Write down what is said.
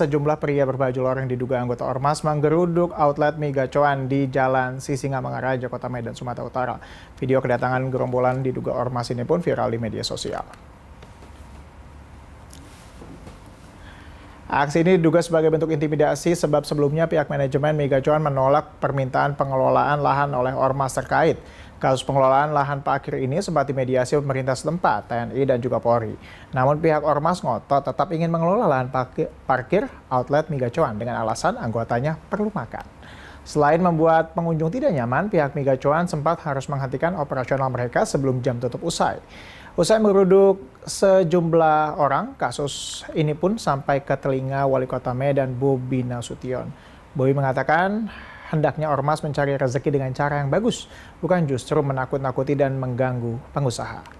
Sejumlah pria berbaju loreng diduga anggota Ormas menggeruduk outlet Mega di Jalan Sisinga Mangaraja, Kota Medan, Sumatera Utara. Video kedatangan gerombolan diduga Ormas ini pun viral di media sosial. Aksi ini diduga sebagai bentuk intimidasi sebab sebelumnya pihak manajemen Mega menolak permintaan pengelolaan lahan oleh ormas terkait. Kasus pengelolaan lahan parkir ini sempat dimediasi pemerintah setempat, TNI dan juga Polri. Namun pihak ormas ngotot tetap ingin mengelola lahan parkir outlet Mega dengan alasan anggotanya perlu makan. Selain membuat pengunjung tidak nyaman, pihak Mega sempat harus menghentikan operasional mereka sebelum jam tutup usai. Usai meruduk sejumlah orang, kasus ini pun sampai ke telinga Wali Kota Medan Bobi Nasution. Bobi mengatakan hendaknya ormas mencari rezeki dengan cara yang bagus, bukan justru menakut-nakuti dan mengganggu pengusaha.